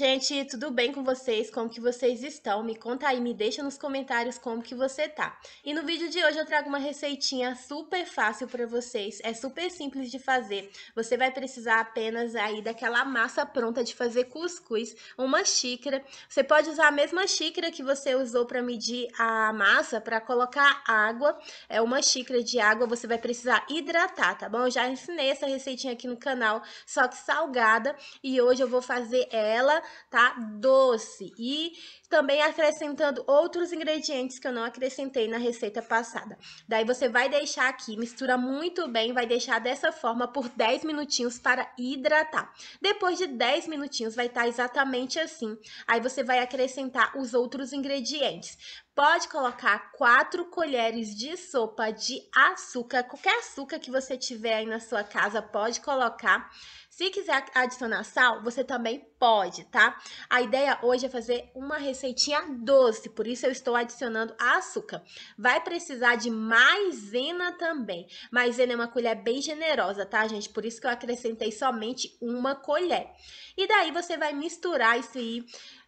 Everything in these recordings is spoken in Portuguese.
Gente, tudo bem com vocês? Como que vocês estão? Me conta aí, me deixa nos comentários como que você tá. E no vídeo de hoje eu trago uma receitinha super fácil para vocês, é super simples de fazer. Você vai precisar apenas aí daquela massa pronta de fazer cuscuz, uma xícara. Você pode usar a mesma xícara que você usou para medir a massa para colocar água. É uma xícara de água, você vai precisar hidratar, tá bom? Eu já ensinei essa receitinha aqui no canal, só que salgada, e hoje eu vou fazer ela tá doce. E também acrescentando outros ingredientes que eu não acrescentei na receita passada. Daí você vai deixar aqui, mistura muito bem, vai deixar dessa forma por 10 minutinhos para hidratar. Depois de 10 minutinhos vai estar tá exatamente assim. Aí você vai acrescentar os outros ingredientes pode colocar quatro colheres de sopa de açúcar, qualquer açúcar que você tiver aí na sua casa pode colocar. Se quiser adicionar sal, você também pode, tá? A ideia hoje é fazer uma receitinha doce, por isso eu estou adicionando açúcar. Vai precisar de maisena também. Maisena é uma colher bem generosa, tá, gente? Por isso que eu acrescentei somente uma colher. E daí você vai misturar isso aí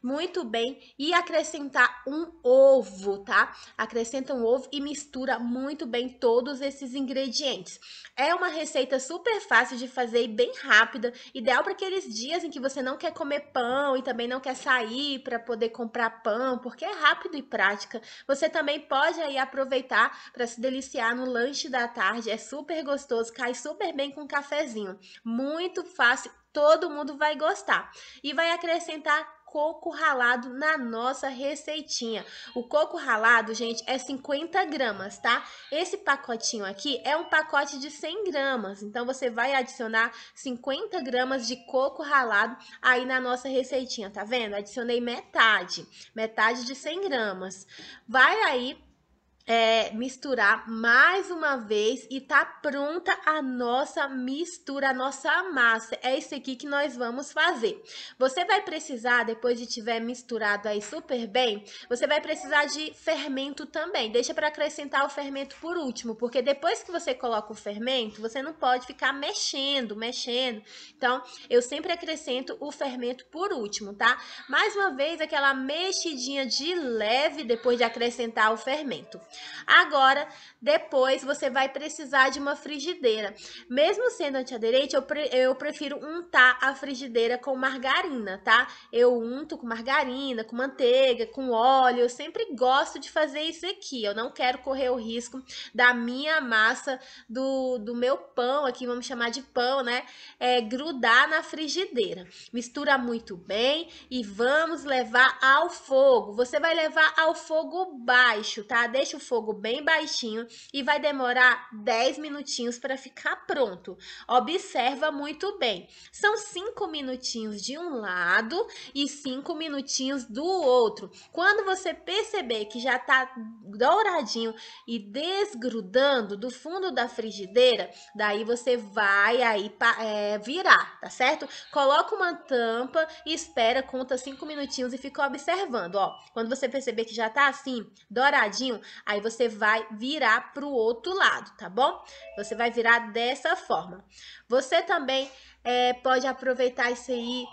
muito bem e acrescentar um ovo, tá? Acrescenta um ovo e mistura muito bem todos esses ingredientes. É uma receita super fácil de fazer e bem rápida, ideal para aqueles dias em que você não quer comer pão e também não quer sair para poder comprar pão, porque é rápido e prática. Você também pode aí aproveitar para se deliciar no lanche da tarde, é super gostoso, cai super bem com um cafezinho. Muito fácil todo mundo vai gostar. E vai acrescentar coco ralado na nossa receitinha. O coco ralado, gente, é 50 gramas, tá? Esse pacotinho aqui é um pacote de 100 gramas, então você vai adicionar 50 gramas de coco ralado aí na nossa receitinha, tá vendo? Adicionei metade, metade de 100 gramas. Vai aí é, misturar mais uma vez e tá pronta a nossa mistura, a nossa massa. É isso aqui que nós vamos fazer. Você vai precisar, depois de tiver misturado aí super bem, você vai precisar de fermento também. Deixa para acrescentar o fermento por último, porque depois que você coloca o fermento, você não pode ficar mexendo, mexendo. Então, eu sempre acrescento o fermento por último, tá? Mais uma vez, aquela mexidinha de leve depois de acrescentar o fermento. Agora, depois você vai precisar de uma frigideira. Mesmo sendo antiaderente, eu, pre eu prefiro untar a frigideira com margarina, tá? Eu unto com margarina, com manteiga, com óleo. Eu sempre gosto de fazer isso aqui. Eu não quero correr o risco da minha massa, do, do meu pão, aqui vamos chamar de pão, né? É, grudar na frigideira. Mistura muito bem e vamos levar ao fogo. Você vai levar ao fogo baixo, tá? Deixa o fogo bem baixinho e vai demorar 10 minutinhos para ficar pronto. Observa muito bem. São 5 minutinhos de um lado e 5 minutinhos do outro. Quando você perceber que já está douradinho e desgrudando do fundo da frigideira, daí você vai aí é, virar, tá certo? Coloca uma tampa e espera, conta 5 minutinhos e fica observando, ó. Quando você perceber que já tá assim, douradinho, aí Aí você vai virar para o outro lado, tá bom? Você vai virar dessa forma. Você também é, pode aproveitar isso aí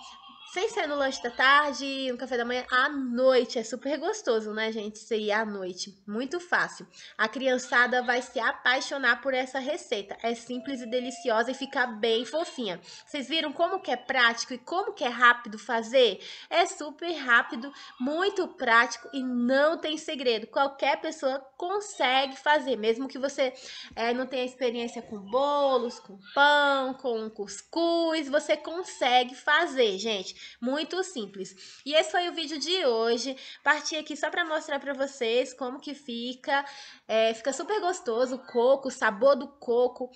sem ser no lanche da tarde, no café da manhã, à noite. É super gostoso, né, gente? Isso aí à noite. Muito fácil. A criançada vai se apaixonar por essa receita. É simples e deliciosa e fica bem fofinha. Vocês viram como que é prático e como que é rápido fazer? É super rápido, muito prático e não tem segredo. Qualquer pessoa consegue fazer, mesmo que você é, não tenha experiência com bolos, com pão, com cuscuz, você consegue fazer, gente muito simples. E esse foi o vídeo de hoje. Parti aqui só para mostrar para vocês como que fica. É, fica super gostoso o coco, o sabor do coco,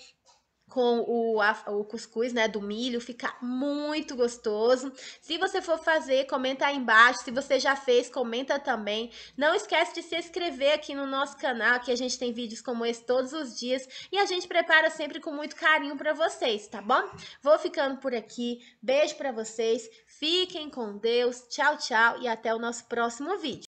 com o, a, o cuscuz, né, do milho, fica muito gostoso. Se você for fazer, comenta aí embaixo. Se você já fez, comenta também. Não esquece de se inscrever aqui no nosso canal, que a gente tem vídeos como esse todos os dias e a gente prepara sempre com muito carinho para vocês, tá bom? Vou ficando por aqui. Beijo para vocês. Fiquem com Deus. Tchau, tchau e até o nosso próximo vídeo.